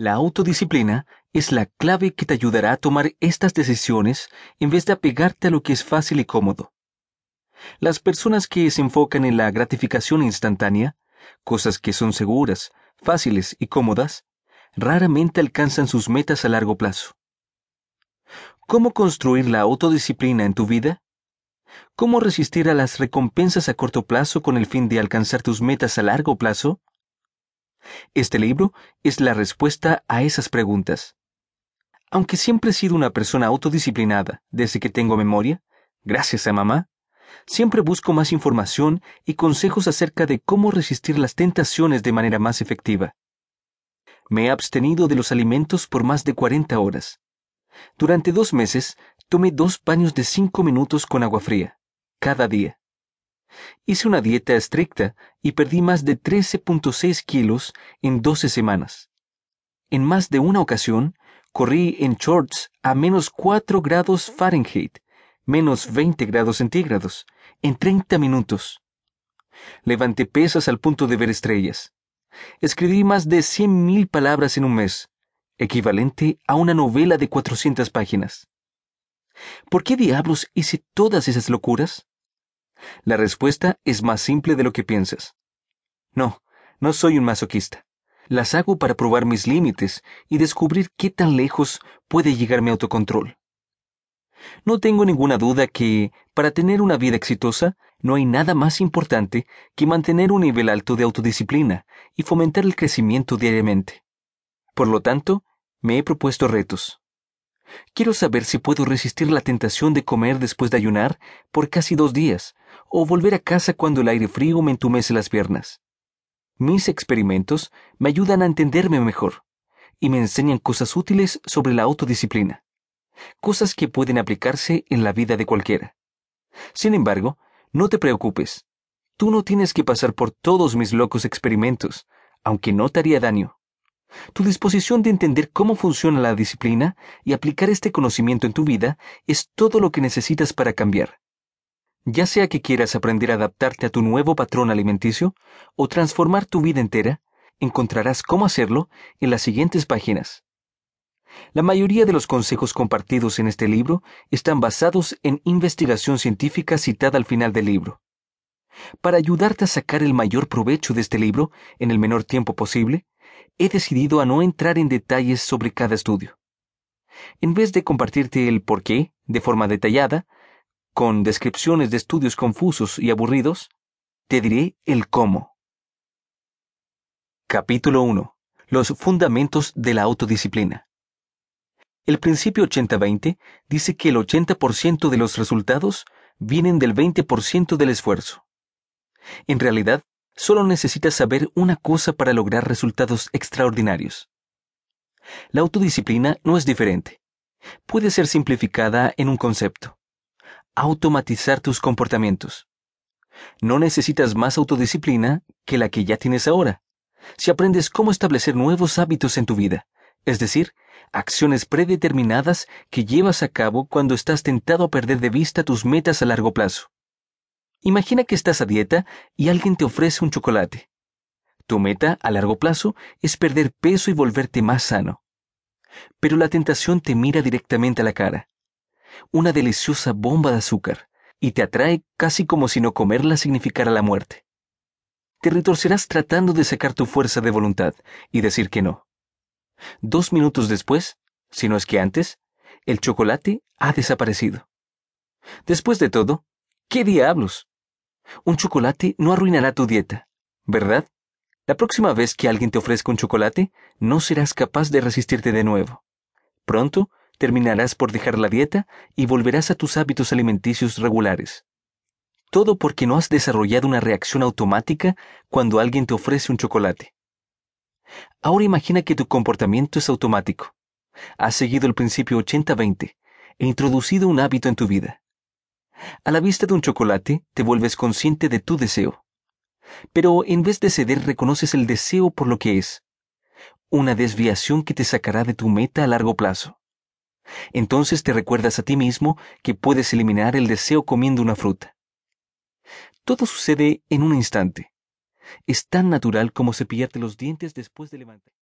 La autodisciplina es la clave que te ayudará a tomar estas decisiones en vez de apegarte a lo que es fácil y cómodo. Las personas que se enfocan en la gratificación instantánea, cosas que son seguras, fáciles y cómodas, raramente alcanzan sus metas a largo plazo. ¿Cómo construir la autodisciplina en tu vida? ¿Cómo resistir a las recompensas a corto plazo con el fin de alcanzar tus metas a largo plazo? Este libro es la respuesta a esas preguntas. Aunque siempre he sido una persona autodisciplinada desde que tengo memoria, gracias a mamá, siempre busco más información y consejos acerca de cómo resistir las tentaciones de manera más efectiva. Me he abstenido de los alimentos por más de 40 horas. Durante dos meses tomé dos baños de cinco minutos con agua fría, cada día. Hice una dieta estricta y perdí más de 13.6 kilos en 12 semanas. En más de una ocasión, corrí en shorts a menos 4 grados Fahrenheit, menos 20 grados centígrados, en 30 minutos. Levanté pesas al punto de ver estrellas. Escribí más de 100.000 palabras en un mes, equivalente a una novela de 400 páginas. ¿Por qué diablos hice todas esas locuras? La respuesta es más simple de lo que piensas. No, no soy un masoquista. Las hago para probar mis límites y descubrir qué tan lejos puede llegar mi autocontrol. No tengo ninguna duda que, para tener una vida exitosa, no hay nada más importante que mantener un nivel alto de autodisciplina y fomentar el crecimiento diariamente. Por lo tanto, me he propuesto retos. Quiero saber si puedo resistir la tentación de comer después de ayunar por casi dos días, o volver a casa cuando el aire frío me entumece las piernas. Mis experimentos me ayudan a entenderme mejor y me enseñan cosas útiles sobre la autodisciplina, cosas que pueden aplicarse en la vida de cualquiera. Sin embargo, no te preocupes, tú no tienes que pasar por todos mis locos experimentos, aunque no te haría daño. Tu disposición de entender cómo funciona la disciplina y aplicar este conocimiento en tu vida es todo lo que necesitas para cambiar. Ya sea que quieras aprender a adaptarte a tu nuevo patrón alimenticio o transformar tu vida entera, encontrarás cómo hacerlo en las siguientes páginas. La mayoría de los consejos compartidos en este libro están basados en investigación científica citada al final del libro. Para ayudarte a sacar el mayor provecho de este libro en el menor tiempo posible, he decidido a no entrar en detalles sobre cada estudio. En vez de compartirte el por qué, de forma detallada, con descripciones de estudios confusos y aburridos, te diré el cómo. Capítulo 1. Los fundamentos de la autodisciplina. El principio 80-20 dice que el 80% de los resultados vienen del 20% del esfuerzo. En realidad, Solo necesitas saber una cosa para lograr resultados extraordinarios. La autodisciplina no es diferente. Puede ser simplificada en un concepto. Automatizar tus comportamientos. No necesitas más autodisciplina que la que ya tienes ahora. Si aprendes cómo establecer nuevos hábitos en tu vida, es decir, acciones predeterminadas que llevas a cabo cuando estás tentado a perder de vista tus metas a largo plazo. Imagina que estás a dieta y alguien te ofrece un chocolate. Tu meta a largo plazo es perder peso y volverte más sano. Pero la tentación te mira directamente a la cara. Una deliciosa bomba de azúcar, y te atrae casi como si no comerla significara la muerte. Te retorcerás tratando de sacar tu fuerza de voluntad y decir que no. Dos minutos después, si no es que antes, el chocolate ha desaparecido. Después de todo, ¿Qué diablos? Un chocolate no arruinará tu dieta, ¿verdad? La próxima vez que alguien te ofrezca un chocolate, no serás capaz de resistirte de nuevo. Pronto, terminarás por dejar la dieta y volverás a tus hábitos alimenticios regulares. Todo porque no has desarrollado una reacción automática cuando alguien te ofrece un chocolate. Ahora imagina que tu comportamiento es automático. Has seguido el principio 80-20 e introducido un hábito en tu vida. A la vista de un chocolate, te vuelves consciente de tu deseo. Pero en vez de ceder, reconoces el deseo por lo que es. Una desviación que te sacará de tu meta a largo plazo. Entonces te recuerdas a ti mismo que puedes eliminar el deseo comiendo una fruta. Todo sucede en un instante. Es tan natural como cepillarte los dientes después de levantarte.